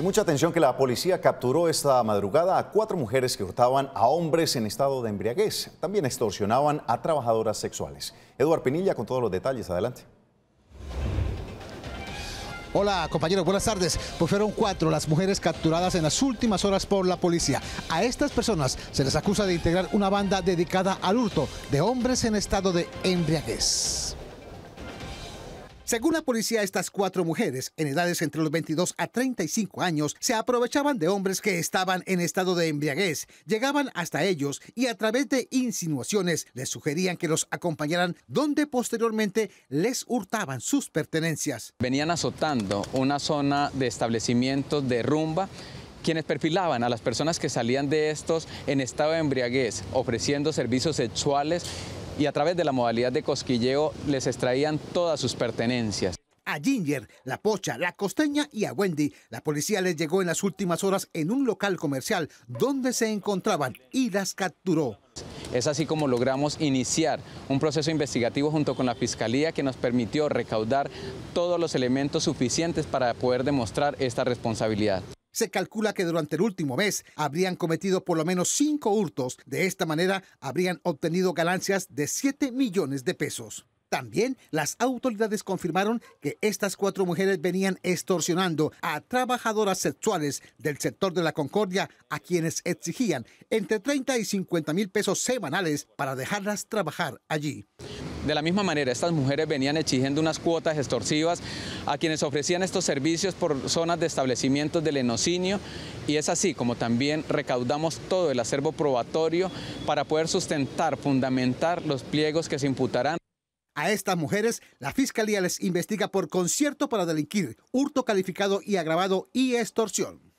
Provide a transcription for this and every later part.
Y mucha atención que la policía capturó esta madrugada a cuatro mujeres que hurtaban a hombres en estado de embriaguez. También extorsionaban a trabajadoras sexuales. Eduard Pinilla con todos los detalles. Adelante. Hola compañeros, buenas tardes. Pues fueron cuatro las mujeres capturadas en las últimas horas por la policía. A estas personas se les acusa de integrar una banda dedicada al hurto de hombres en estado de embriaguez. Según la policía, estas cuatro mujeres, en edades entre los 22 a 35 años, se aprovechaban de hombres que estaban en estado de embriaguez, llegaban hasta ellos y a través de insinuaciones les sugerían que los acompañaran donde posteriormente les hurtaban sus pertenencias. Venían azotando una zona de establecimientos de rumba quienes perfilaban a las personas que salían de estos en estado de embriaguez, ofreciendo servicios sexuales y a través de la modalidad de cosquilleo les extraían todas sus pertenencias. A Ginger, la Pocha, la Costeña y a Wendy, la policía les llegó en las últimas horas en un local comercial donde se encontraban y las capturó. Es así como logramos iniciar un proceso investigativo junto con la Fiscalía que nos permitió recaudar todos los elementos suficientes para poder demostrar esta responsabilidad. Se calcula que durante el último mes habrían cometido por lo menos cinco hurtos. De esta manera habrían obtenido ganancias de 7 millones de pesos. También las autoridades confirmaron que estas cuatro mujeres venían extorsionando a trabajadoras sexuales del sector de la Concordia a quienes exigían entre 30 y 50 mil pesos semanales para dejarlas trabajar allí. De la misma manera, estas mujeres venían exigiendo unas cuotas extorsivas a quienes ofrecían estos servicios por zonas de establecimientos del enocinio y es así como también recaudamos todo el acervo probatorio para poder sustentar, fundamentar los pliegos que se imputarán. A estas mujeres, la fiscalía les investiga por concierto para delinquir, hurto calificado y agravado y extorsión.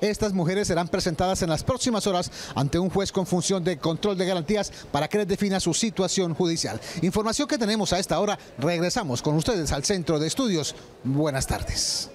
Estas mujeres serán presentadas en las próximas horas ante un juez con función de control de garantías para que les defina su situación judicial. Información que tenemos a esta hora. Regresamos con ustedes al Centro de Estudios. Buenas tardes.